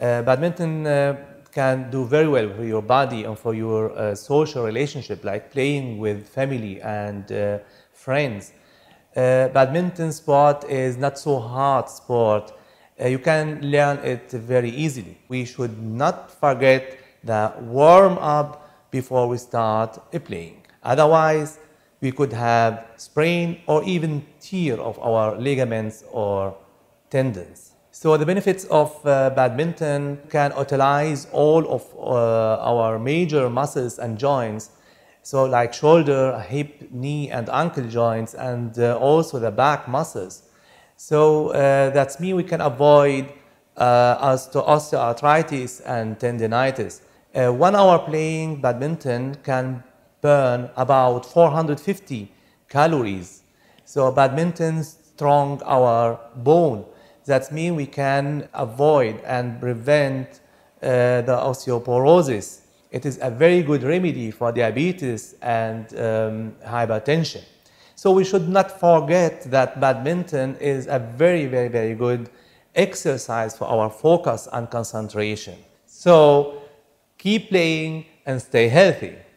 Uh, badminton uh, can do very well for your body and for your uh, social relationship, like playing with family and friends. badminton sport is not so hard sport. you can learn it very easily. We should not forget the warm up before we start playing. Otherwise, we could have sprain or even tear of our ligaments or tendons. So the benefits of uh, badminton can utilize all of uh, our major muscles and joints. So like shoulder, hip, knee and ankle joints and uh, also the back muscles. So uh, that's mean we can avoid as uh, to osteoarthritis and tendinitis. Uh, one hour playing badminton can burn about 450 calories. So badminton strong our bone that means we can avoid and prevent uh, the osteoporosis. It is a very good remedy for diabetes and um, hypertension. So we should not forget that badminton is a very, very, very good exercise for our focus and concentration. So keep playing and stay healthy.